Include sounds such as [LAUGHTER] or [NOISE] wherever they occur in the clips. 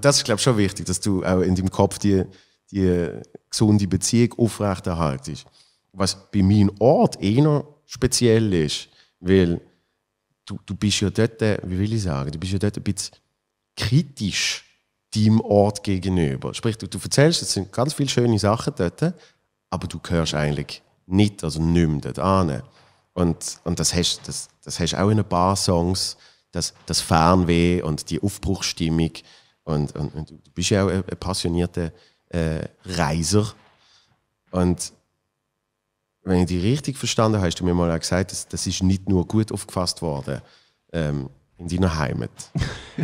das ist, glaube ich, schon wichtig, dass du auch in deinem Kopf die, die gesunde Beziehung aufrechterhaltest. Was bei meinem Ort eher speziell ist, weil du, du bist ja dort, wie will ich sagen, du bist ja dort ein bisschen kritisch deinem Ort gegenüber. Sprich, du, du erzählst, es sind ganz viele schöne Sachen dort, aber du gehörst eigentlich nicht, also nicht mehr dort an. Und, und das hast du das, das hast auch in ein paar Songs, das, das Fernweh und die Aufbruchstimmung, und, und, und, du bist ja auch ein, ein passionierter äh, Reiser. Und wenn ich dich richtig verstanden habe, hast du mir mal auch gesagt, das, das ist nicht nur gut aufgefasst worden ähm, in deiner Heimat. [LAUGHS]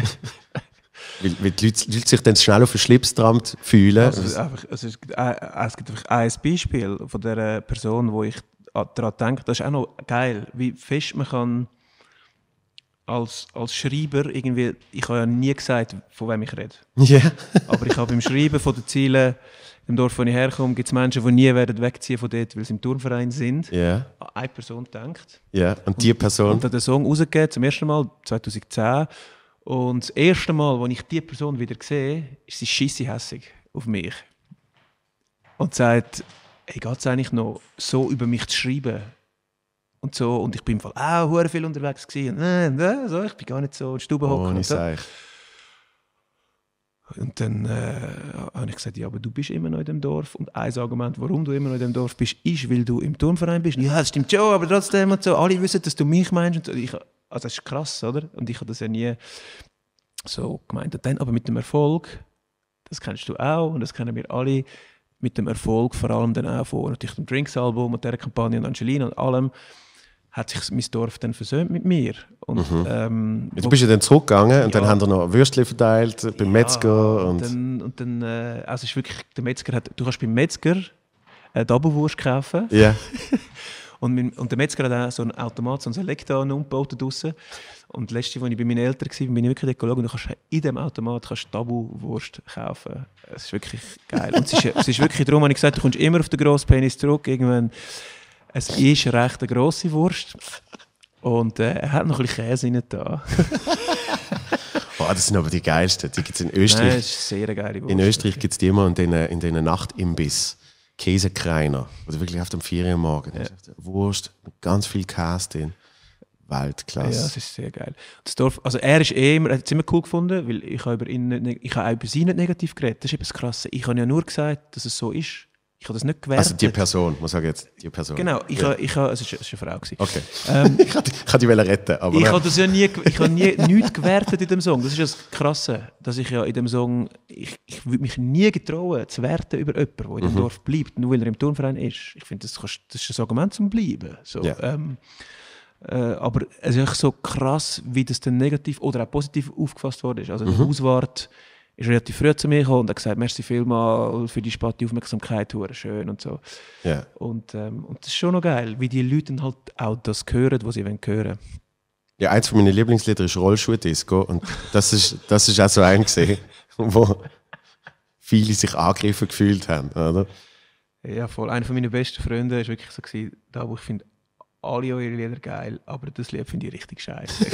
weil, weil die Leute, die Leute sich dann schnell auf den Schlips getrammt fühlen. Also es, einfach, es, ist, äh, es gibt einfach ein Beispiel von der Person, wo ich daran denke, das ist auch noch geil, wie fest man kann als, als Schreiber irgendwie, ich habe ja nie gesagt, von wem ich rede. Yeah. [LAUGHS] Aber ich habe beim Schreiben von den Zielen, im Dorf, wo ich herkomme, gibt es Menschen, die nie werden wegziehen von dort, weil sie im Turnverein sind. Yeah. Eine Person denkt. Ja, yeah. und die Person? Und, und hat den Song rausgegeben, zum ersten Mal 2010. Und das erste Mal, als ich die Person wieder sehe, ist sie schisse hässig auf mich. Und sagt, hey, geht es eigentlich noch, so über mich zu schreiben? und so. Und ich bin im Fall auch viel unterwegs gewesen. Äh, äh, so, ich bin gar nicht so in Stube hocken oh, und so. Und dann äh, habe ich gesagt, ja, aber du bist immer noch in dem Dorf. Und ein Argument, warum du immer noch in dem Dorf bist, ist, weil du im Turnverein bist. Ja, das stimmt schon, aber trotzdem und so. Alle wissen, dass du mich meinst. Und so. ich, also das ist krass, oder? Und ich habe das ja nie so gemeint. Und dann aber mit dem Erfolg, das kennst du auch und das kennen wir alle, mit dem Erfolg vor allem dann auch von natürlich dem Drinks-Album und der Kampagne und Angelina und allem, hat sich mein Dorf dann versöhnt mit mir. Und, mhm. ähm, du bist ja dann zurückgegangen und ja. dann haben wir noch Würstchen verteilt beim ja, Metzger. Und, und dann, und dann äh, also ist wirklich, der Metzger hat, du kannst beim Metzger eine Doublewurst kaufen. Ja. [LAUGHS] und, mein, und, der Metzger hat auch so ein Automat, so einen Selektor umgebaut draussen. Und das letzte, als ich bei meinen Eltern war, bin ich wirklich Ökologe und du kannst in diesem Automat kannst Tabu-Wurst kaufen. Es ist wirklich geil. Und es ist, es ist wirklich darum, habe ich gesagt, du kommst immer auf den grossen Penis zurück. Irgendwann es ist eine recht grosse Wurst. Und äh, er hat noch ein bisschen Käse rein da. Boah, [LAUGHS] das sind aber die geilsten. Die gibt es in Österreich. Nein, das ist eine sehr geile Wurst. In Österreich gibt es die immer in den, äh, in den Nachtimbiss. Käsekreiner. Also wirklich auf dem Ferienmorgen. Ja. Also Wurst mit ganz viel Käse drin. Weltklasse. Ja, das ist sehr geil. Das Dorf, also er ist eh immer, hat es immer cool gefunden, weil ich habe über ihn, ich habe auch über sie nicht negativ geredet. Das ist etwas Krasses. Ich habe ja nur gesagt, dass es so ist. Ich habe das nicht gewertet. Also die Person, muss sagen jetzt, die Person. Genau, ich ja. habe, ich habe, es ist, es ist eine Frau gewesen. Okay. Ähm, [LAUGHS] ich wollte die, die retten, aber... Ich habe das ja nie, ich habe nie, nichts gewertet in dem Song. Das ist das Krasse, dass ich ja in dem Song, ich, ich würde mich nie getrauen zu werten über jemanden, der in dem mhm. Dorf bleibt, nur weil er im Turnverein ist. Ich finde, das, das ist ein Argument zum Bleiben. So, yeah. ähm, äh, aber es ist so krass, wie das dann negativ oder auch positiv aufgefasst worden ist. Also mhm. der Hauswart ist relativ früh zu mir gekommen und hat gesagt, merci vielmal für die späte Aufmerksamkeit, schön und so. Yeah. Und, ähm, und das ist schon noch geil, wie die Leute dann halt auch das hören, was sie hören wollen. Ja, eins von meinen Lieblingslieder ist Rollschuh-Disco und das ist, das ist auch so ein gesehen, wo viele sich angegriffen gefühlt haben, oder? Ja, voll. Einer von meinen besten Freunde war wirklich so, gewesen, da wo ich finde, alle eure Lieder geil, aber das Lied finde ich richtig scheiße.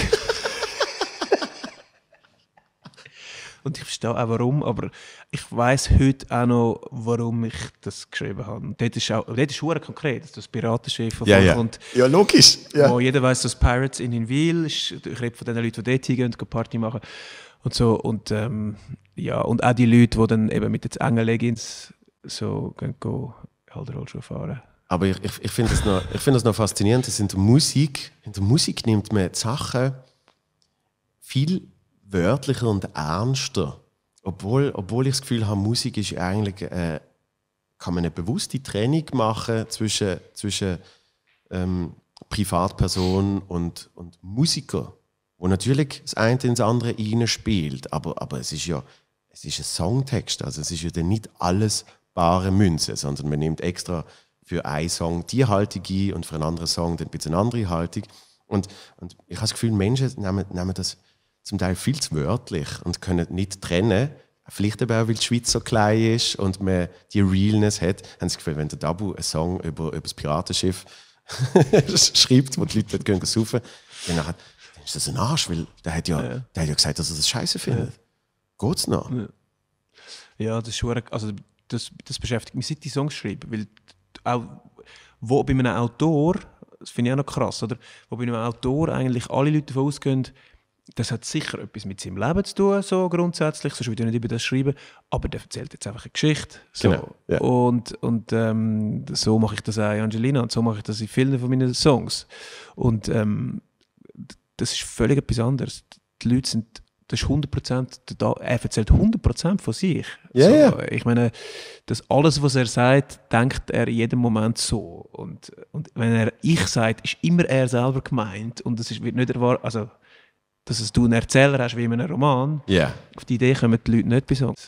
Und ich verstehe auch warum, aber ich weiß heute auch noch, warum ich das geschrieben habe. Dort ist auch, dort ist konkret, das Piratenschiff ja, ja. kommt. Ja, logisch. Ja. Wo jeder weiß, dass Pirates in Inwil ist. Ich rede von den Leuten, die dort hingehen und Party machen und so. Und, ähm, ja, und auch die Leute, die dann eben mit den Engelleggings so gehen, gehen Halderholschuhe fahren. Aber ich, ich, ich finde das, noch, find das noch faszinierend, dass in der Musik, in der Musik nimmt man die Sachen viel wörtlicher und ernster. Obwohl, obwohl ich das Gefühl habe, Musik ist eigentlich, äh, kann man eine bewusste Trennung machen zwischen, zwischen ähm, Privatperson und, und Musiker. Wo natürlich das eine ins andere spielt, aber, aber es ist ja es ist ein Songtext, also es ist ja dann nicht alles bare Münze, sondern man nimmt extra für einen Song die Haltung ein und für einen anderen Song dann ein bisschen eine andere Haltung. Und, und ich habe das Gefühl, Menschen nehmen, nehmen das zum Teil viel zu wörtlich und können nicht trennen. Vielleicht aber auch, weil die Schweiz so klein ist und man die Realness hat. Haben sie das Gefühl, wenn der Dabu einen Song über, über das Piratenschiff [LAUGHS] schreibt, wo die Leute dort gehen saufen, dann, dann ist das ein Arsch, weil der hat ja, ja. Der hat ja gesagt, dass er das scheiße findet. Ja. es noch? Ja. ja, das ist also das, das beschäftigt mich, seit ich Songs schreibe, weil auch wo bei einem Autor, das finde ich auch noch krass, oder? Wo bei einem Autor eigentlich alle Leute davon ausgehen, das hat sicher etwas mit seinem Leben zu tun, so grundsätzlich, sonst würde ich nicht über das schreiben, aber der erzählt jetzt einfach eine Geschichte. So. Genau, ja. Und, und ähm, so mache ich das auch in Angelina und so mache ich das in vielen von meinen Songs. Und ähm, das ist völlig etwas anderes. Die Leute sind, das ist 100%, der er erzählt 100% von sich. Ja, so, ja. Ich meine, dass alles, was er sagt, denkt er in jedem Moment so. Und, und wenn er ich sagt, ist immer er selber gemeint und das ist, wird nicht erwartet, also dass es du einen Erzähler hast wie in einem Roman, yeah. auf die Idee kommen die Leute nicht bei uns.